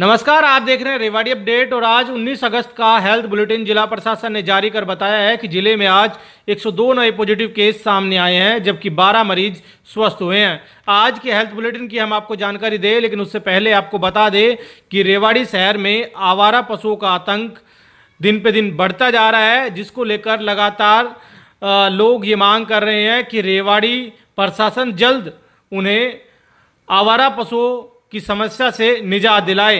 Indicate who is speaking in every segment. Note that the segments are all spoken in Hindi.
Speaker 1: नमस्कार आप देख रहे हैं रेवाड़ी अपडेट और आज 19 अगस्त का हेल्थ बुलेटिन जिला प्रशासन ने जारी कर बताया है कि जिले में आज 102 नए पॉजिटिव केस सामने आए हैं जबकि 12 मरीज स्वस्थ हुए हैं आज के हेल्थ बुलेटिन की हम आपको जानकारी दें लेकिन उससे पहले आपको बता दें कि रेवाड़ी शहर में आवारा पशुओं का आतंक दिन पे दिन बढ़ता जा रहा है जिसको लेकर लगातार लोग ये मांग कर रहे हैं कि रेवाड़ी प्रशासन जल्द उन्हें आवारा पशुओं की समस्या से निजात दिलाए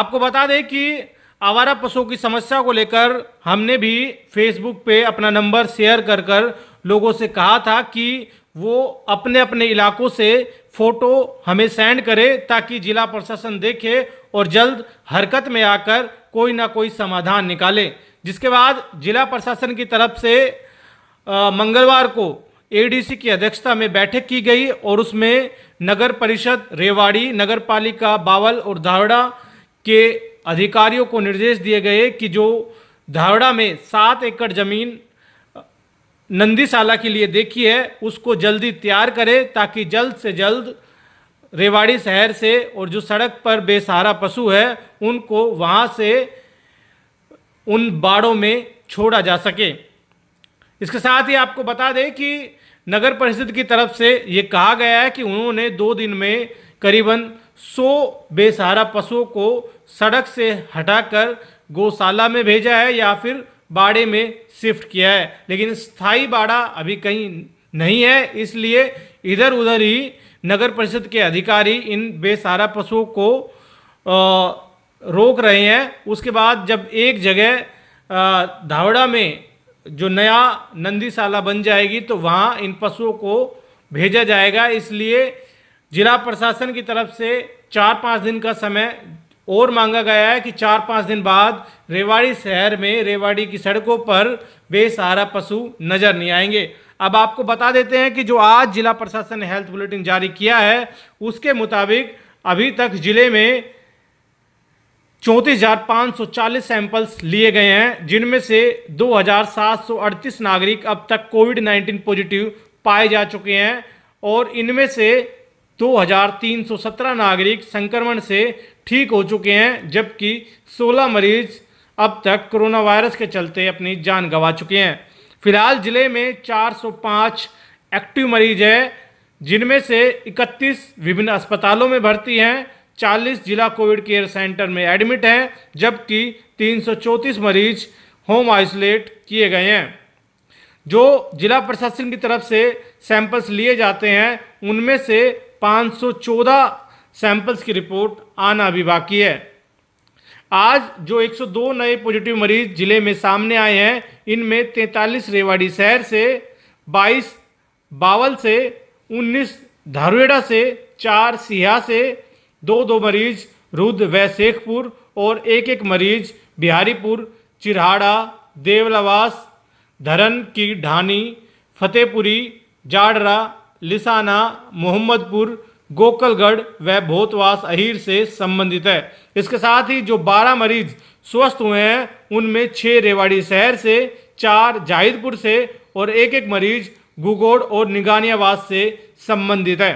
Speaker 1: आपको बता दें कि आवारा पशुओं की समस्या को लेकर हमने भी फेसबुक पे अपना नंबर शेयर कर कर लोगों से कहा था कि वो अपने अपने इलाकों से फ़ोटो हमें सेंड करें ताकि ज़िला प्रशासन देखे और जल्द हरकत में आकर कोई ना कोई समाधान निकाले जिसके बाद जिला प्रशासन की तरफ से मंगलवार को एडीसी की अध्यक्षता में बैठक की गई और उसमें नगर परिषद रेवाड़ी नगर पालिका बावल और धावड़ा के अधिकारियों को निर्देश दिए गए कि जो धावड़ा में सात एकड़ जमीन नंदीशाला के लिए देखी है उसको जल्दी तैयार करें ताकि जल्द से जल्द रेवाड़ी शहर से और जो सड़क पर बेसहारा पशु है उनको वहाँ से उन बाड़ों में छोड़ा जा सके इसके साथ ही आपको बता दें कि नगर परिषद की तरफ से ये कहा गया है कि उन्होंने दो दिन में करीबन 100 बेसहारा पशुओं को सड़क से हटाकर गौशाला में भेजा है या फिर बाड़े में शिफ्ट किया है लेकिन स्थायी बाड़ा अभी कहीं नहीं है इसलिए इधर उधर ही नगर परिषद के अधिकारी इन बेसहारा पशुओं को रोक रहे हैं उसके बाद जब एक जगह धावड़ा में जो नया नंदीशाला बन जाएगी तो वहाँ इन पशुओं को भेजा जाएगा इसलिए जिला प्रशासन की तरफ से चार पाँच दिन का समय और मांगा गया है कि चार पाँच दिन बाद रेवाड़ी शहर में रेवाड़ी की सड़कों पर बेसहारा पशु नज़र नहीं आएंगे अब आपको बता देते हैं कि जो आज जिला प्रशासन ने हेल्थ बुलेटिन जारी किया है उसके मुताबिक अभी तक जिले में चौंतीस हजार पाँच सौ चालीस सैंपल्स लिए गए हैं जिनमें से दो हजार सात सौ अड़तीस नागरिक अब तक कोविड नाइन्टीन पॉजिटिव पाए जा चुके हैं और इनमें से 2,317 नागरिक संक्रमण से ठीक हो चुके हैं जबकि 16 मरीज अब तक कोरोना वायरस के चलते अपनी जान गंवा चुके हैं फिलहाल जिले में 405 एक्टिव मरीज हैं जिनमें से 31 विभिन्न अस्पतालों में भर्ती हैं चालीस जिला कोविड केयर सेंटर में एडमिट हैं जबकि तीन मरीज होम आइसोलेट किए गए हैं जो जिला प्रशासन की तरफ से सैंपल्स लिए जाते हैं उनमें से 514 सैंपल्स की रिपोर्ट आना भी बाकी है आज जो 102 नए पॉजिटिव मरीज जिले में सामने आए हैं इनमें 43 रेवाड़ी शहर से 22 बावल से 19 धारुएडा से चार सिया से दो दो मरीज रुद्र व शेखपुर और एक एक मरीज बिहारीपुर चिराड़ा देवलावास धरन की ढानी फतेहपुरी जाडरा लिसाना मोहम्मदपुर गोकलगढ़ व भोतवास अहीर से संबंधित है इसके साथ ही जो 12 मरीज स्वस्थ हुए हैं उनमें छः रेवाड़ी शहर से चार जाहिदपुर से और एक एक मरीज गुगोड़ और निगानियाबाद से संबंधित है